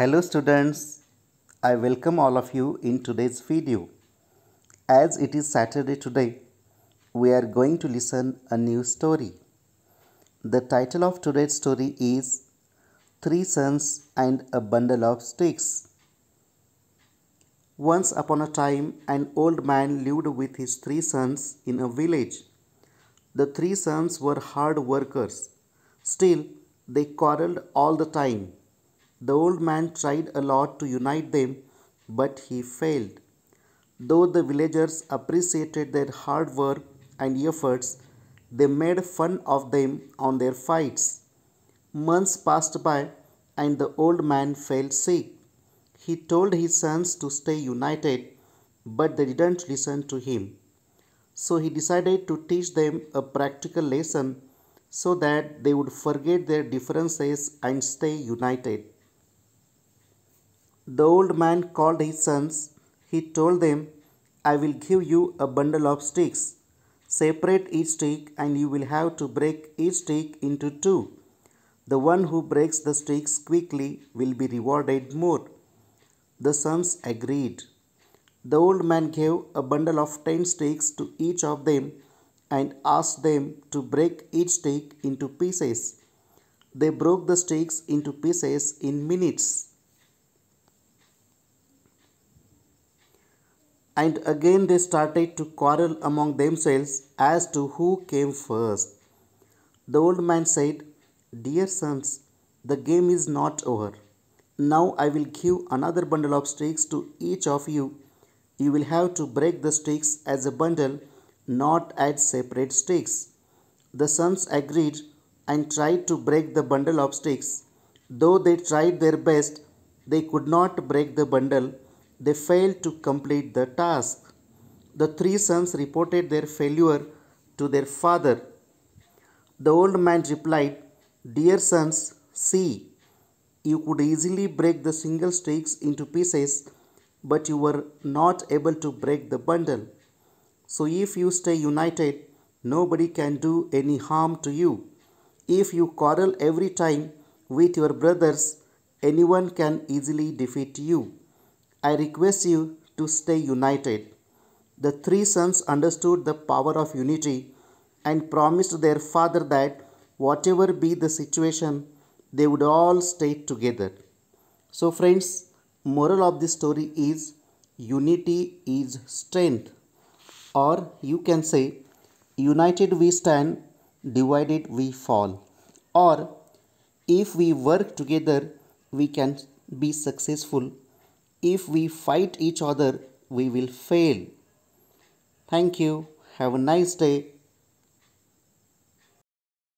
Hello students, I welcome all of you in today's video. As it is Saturday today, we are going to listen a new story. The title of today's story is Three Sons and a Bundle of Sticks. Once upon a time, an old man lived with his three sons in a village. The three sons were hard workers. Still, they quarreled all the time the old man tried a lot to unite them, but he failed. Though the villagers appreciated their hard work and efforts, they made fun of them on their fights. Months passed by, and the old man fell sick. He told his sons to stay united, but they didn't listen to him. So he decided to teach them a practical lesson so that they would forget their differences and stay united. The old man called his sons. He told them, I will give you a bundle of sticks. Separate each stick, and you will have to break each stick into two. The one who breaks the sticks quickly will be rewarded more. The sons agreed. The old man gave a bundle of ten sticks to each of them and asked them to break each stick into pieces. They broke the sticks into pieces in minutes. and again they started to quarrel among themselves as to who came first. The old man said, Dear sons, the game is not over. Now I will give another bundle of sticks to each of you. You will have to break the sticks as a bundle, not as separate sticks. The sons agreed and tried to break the bundle of sticks. Though they tried their best, they could not break the bundle they failed to complete the task. The three sons reported their failure to their father. The old man replied, Dear sons, see, you could easily break the single sticks into pieces, but you were not able to break the bundle. So if you stay united, nobody can do any harm to you. If you quarrel every time with your brothers, anyone can easily defeat you. I request you to stay united. The three sons understood the power of unity and promised their father that whatever be the situation, they would all stay together. So, friends, moral of this story is unity is strength, or you can say, united we stand, divided we fall, or if we work together, we can be successful if we fight each other, we will fail. Thank you. Have a nice day.